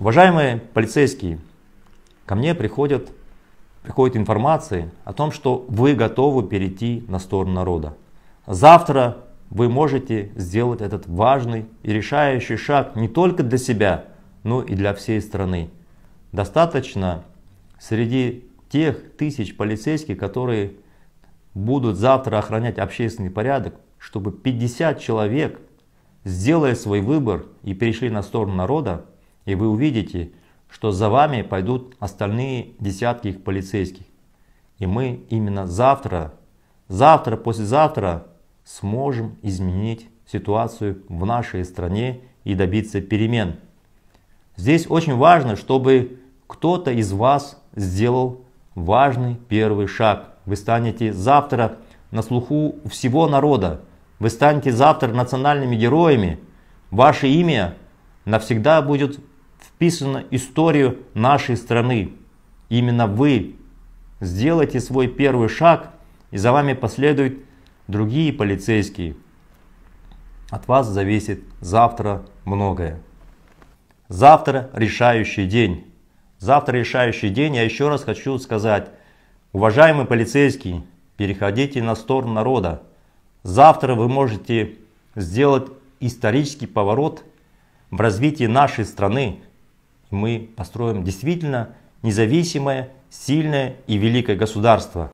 Уважаемые полицейские, ко мне приходят, приходят информации о том, что вы готовы перейти на сторону народа. Завтра вы можете сделать этот важный и решающий шаг не только для себя, но и для всей страны. Достаточно среди тех тысяч полицейских, которые будут завтра охранять общественный порядок, чтобы 50 человек сделали свой выбор и перешли на сторону народа, и вы увидите, что за вами пойдут остальные десятки их полицейских. И мы именно завтра, завтра, послезавтра сможем изменить ситуацию в нашей стране и добиться перемен. Здесь очень важно, чтобы кто-то из вас сделал важный первый шаг. Вы станете завтра на слуху всего народа. Вы станете завтра национальными героями. Ваше имя навсегда будет вписано историю нашей страны. Именно вы сделаете свой первый шаг, и за вами последуют другие полицейские. От вас зависит завтра многое. Завтра решающий день. Завтра решающий день, я еще раз хочу сказать, уважаемые полицейские, переходите на сторону народа. Завтра вы можете сделать исторический поворот в развитии нашей страны мы построим действительно независимое, сильное и великое государство.